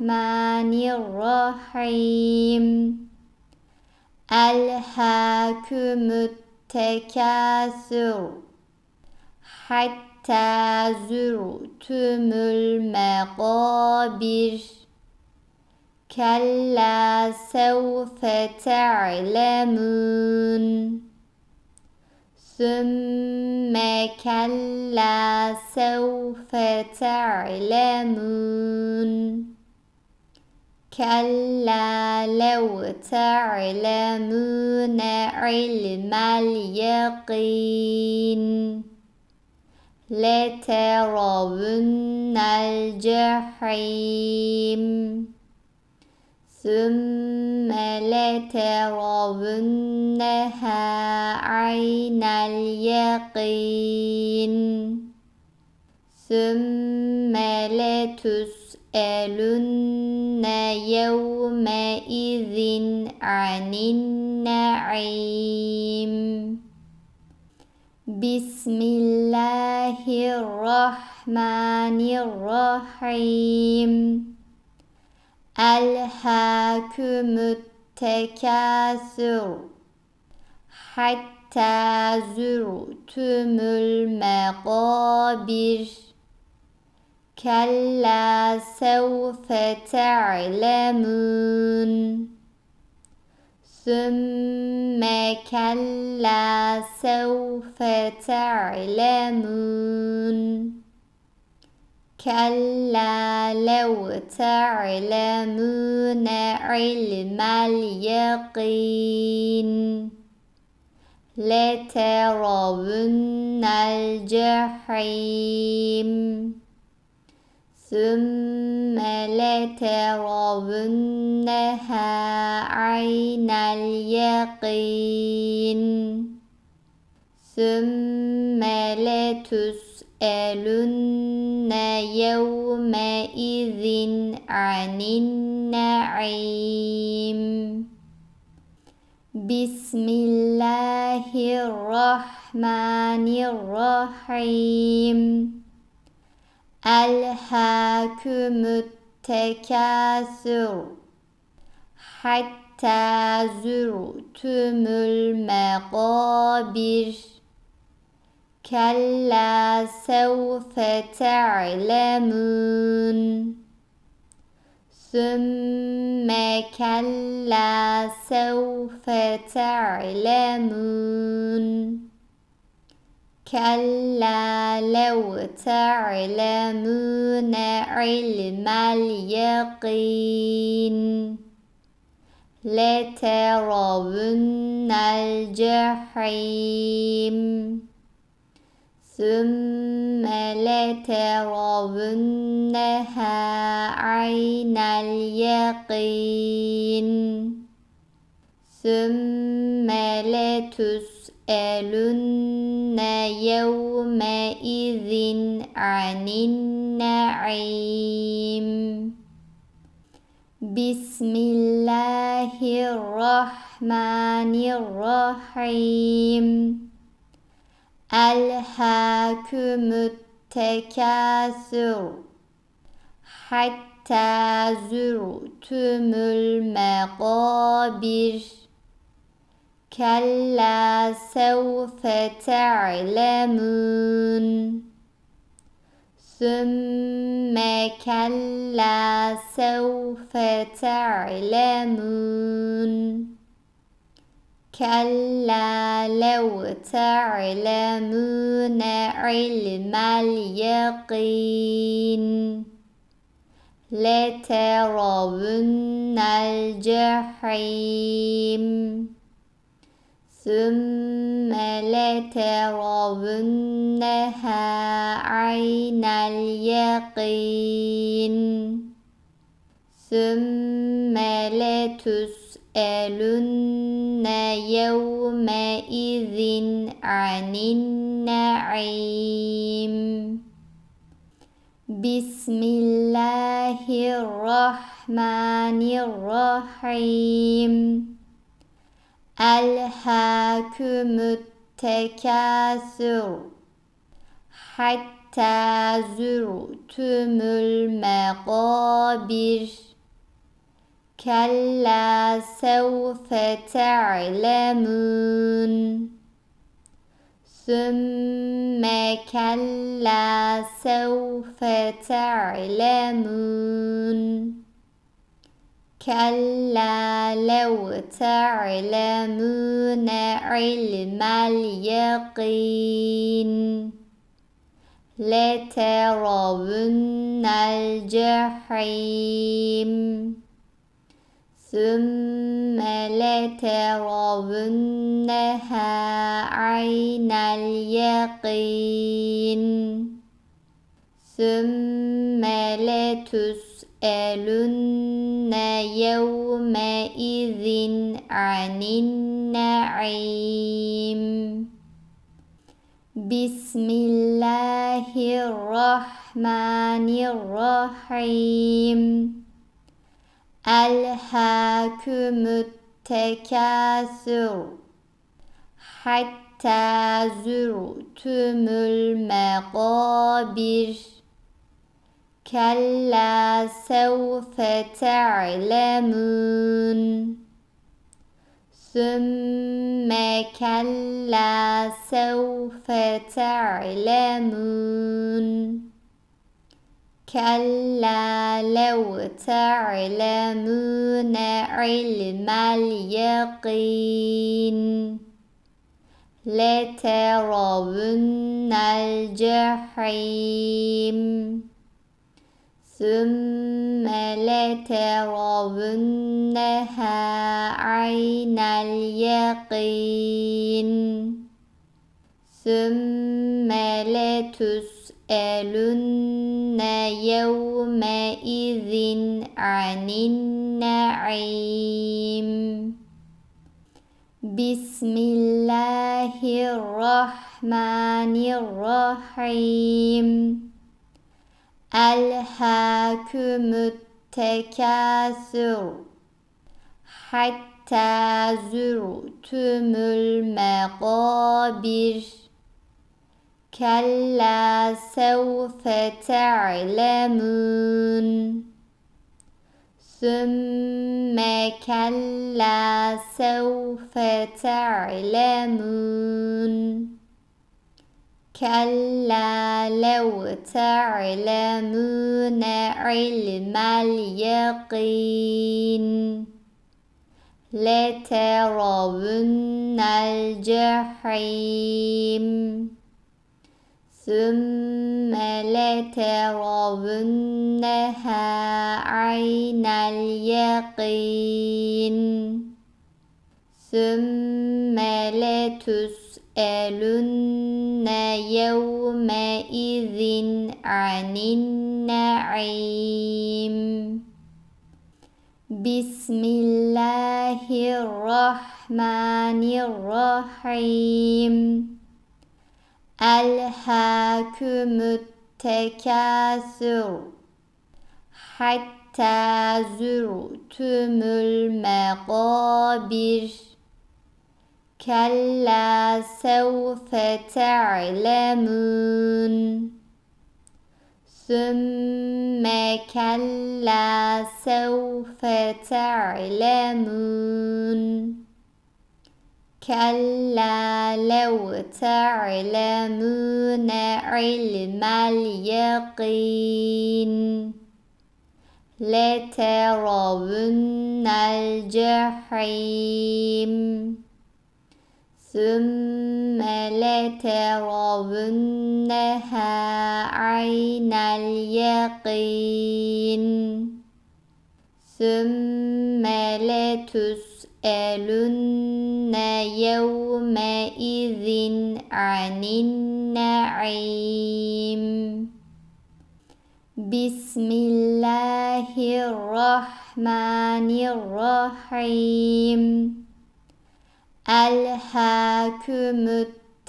الرحمن الرحيم ألهاكم التكاثر حتى زرتم المقابر كلا سوف تعلمون ثم كلا سوف تعلمون كلا لو تعلمون علم اليقين لترون الجحيم ثم لترونها عين اليقين ثم لتسألن يومئذ عن النعيم بسم الله الرحمن الرحيم ألهاكم التكاثر حتى زرتم المقابر كلا سوف تعلمون ثم كلا سوف تعلمون كلا لو تعلمون علم اليقين لترون الجحيم ثم لترونها عين اليقين ثم لتسألن يومئذ عن النعيم بسم الله الرحمن الرحيم الحاكم التكاثر حتى زرتم المقابر كلا سوف تعلمون ثم كلا سوف تعلمون كلا لو تعلمون علم اليقين لترون الجحيم ثم لترونها عين اليقين ثم لتس يسألن يومئذ عن النعيم بسم الله الرحمن الرحيم ألهاكم التكاثر حتى زرتم المقابر كلا سوف تعلمون ثم كلا سوف تعلمون كلا لو تعلمون علم اليقين لترون الجحيم ثم لترونها عين اليقين ثم لتسألن يومئذ عن النعيم بسم الله الرحمن الرحيم ألهاكم التكاثر حتى زرتم المقابر كلا سوف تعلمون ثم كلا سوف تعلمون كلا لو تعلمون علم اليقين لترون الجحيم ثم لترونها عين اليقين ثم لتسألون يسألن يومئذ عن النعيم بسم الله الرحمن الرحيم ألهاكم التكاثر حتى زرتم المقابر كلا سوف تعلمون ثم كلا سوف تعلمون كلا لو تعلمون علم اليقين لترون الجحيم ثم لترونها عين اليقين ثم لتسألن يومئذ عن النعيم بسم الله الرحمن الرحيم الحاكم التكاثر حتى زرتم المقابر كلا سوف تعلمون ثم كلا سوف تعلمون كلا لو تعلمون علم اليقين لترون الجحيم ثم لترونها عين اليقين ثم لتس يسألن يومئذ عن النعيم بسم الله الرحمن الرحيم ألهاكم التكاثر حتى زرتم المقابر كلا سوف تعلمون ثم كلا سوف تعلمون كلا لو تعلمون علم اليقين لترون الجحيم ثم لترونها عين اليقين ثم لتسألن يومئذ عن النعيم بسم الله الرحمن الرحيم الحاكم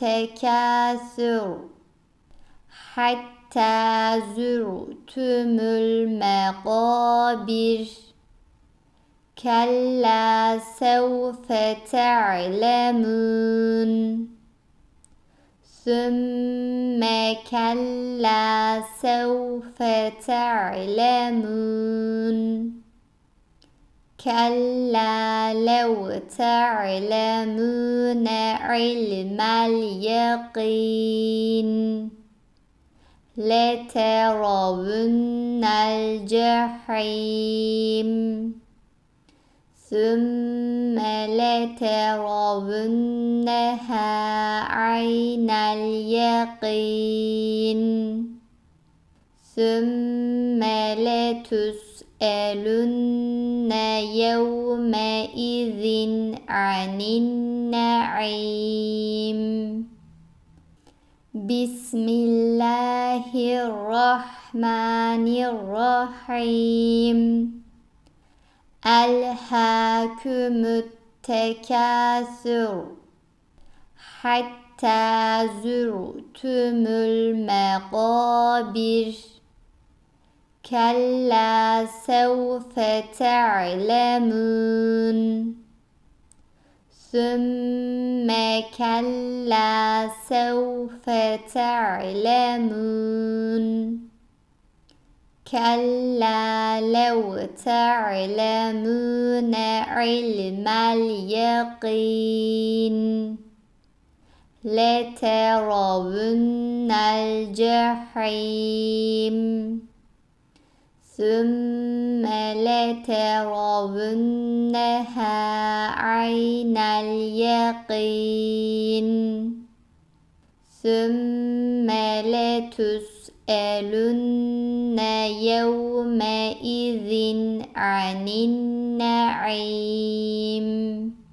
التكاثر حتى زرتم المقابر كلا سوف تعلمون ثم كلا سوف تعلمون كلا لو تعلمون علم اليقين لترون الجحيم ثم لترونها عين اليقين ثم لتسألون يسألن يومئذ عن النعيم بسم الله الرحمن الرحيم ألهاكم التكاثر حتى زرتم المقابر كلا سوف تعلمون ثم كلا سوف تعلمون كلا لو تعلمون علم اليقين لترون الجحيم ثم لترونها عين اليقين ثم لتسألن يومئذ عن النعيم